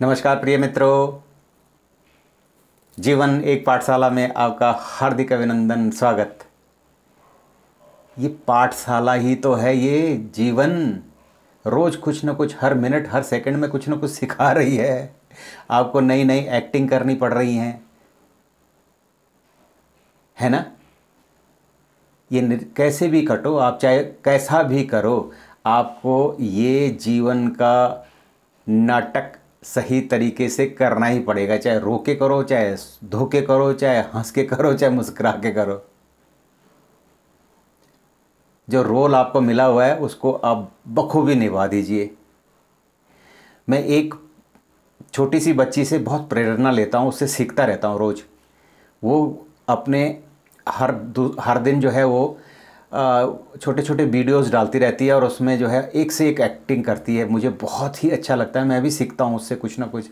नमस्कार प्रिय मित्रों जीवन एक पाठशाला में आपका हार्दिक अभिनंदन स्वागत ये पाठशाला ही तो है ये जीवन रोज़ कुछ ना कुछ हर मिनट हर सेकंड में कुछ ना कुछ सिखा रही है आपको नई नई एक्टिंग करनी पड़ रही है है ना ये कैसे भी कटो आप चाहे कैसा भी करो आपको ये जीवन का नाटक सही तरीके से करना ही पड़ेगा चाहे रो के करो चाहे धो के करो चाहे हंस के करो चाहे मुस्कुरा के करो जो रोल आपको मिला हुआ है उसको आप बखूबी निभा दीजिए मैं एक छोटी सी बच्ची से बहुत प्रेरणा लेता हूँ उससे सीखता रहता हूँ रोज़ वो अपने हर हर दिन जो है वो छोटे छोटे वीडियोस डालती रहती है और उसमें जो है एक से एक एक्टिंग करती है मुझे बहुत ही अच्छा लगता है मैं भी सीखता हूँ उससे कुछ ना कुछ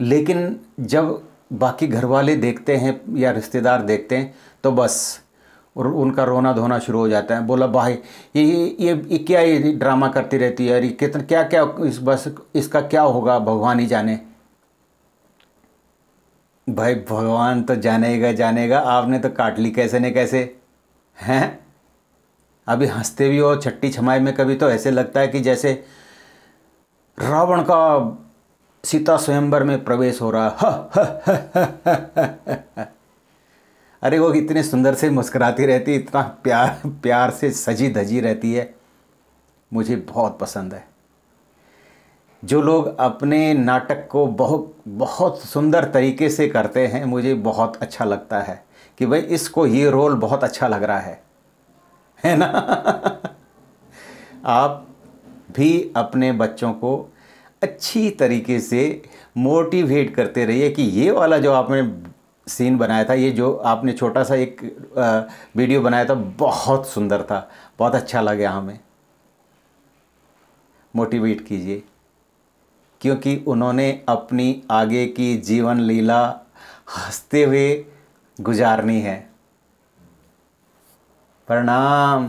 लेकिन जब बाकी घर वाले देखते हैं या रिश्तेदार देखते हैं तो बस और उनका रोना धोना शुरू हो जाता है बोला भाई ये ये ये क्या ये ड्रामा करती रहती है अरे कितना क्या क्या इस बस इसका क्या होगा भगवान ही जाने भाई भगवान तो जानेगा जानेगा आपने तो काट ली कैसे न कैसे हैं अभी हंसते भी हो छट्टी छमाई में कभी तो ऐसे लगता है कि जैसे रावण का सीता स्वयंवर में प्रवेश हो रहा है अरे वो इतने सुंदर से मुस्कुराती रहती इतना प्यार प्यार से सजी धजी रहती है मुझे बहुत पसंद है जो लोग अपने नाटक को बहुत बहुत सुंदर तरीके से करते हैं मुझे बहुत अच्छा लगता है कि भाई इसको ये रोल बहुत अच्छा लग रहा है है ना आप भी अपने बच्चों को अच्छी तरीके से मोटिवेट करते रहिए कि ये वाला जो आपने सीन बनाया था ये जो आपने छोटा सा एक वीडियो बनाया था बहुत सुंदर था बहुत अच्छा लगा हमें मोटिवेट कीजिए क्योंकि उन्होंने अपनी आगे की जीवन लीला हंसते हुए गुजारनी है प्रणाम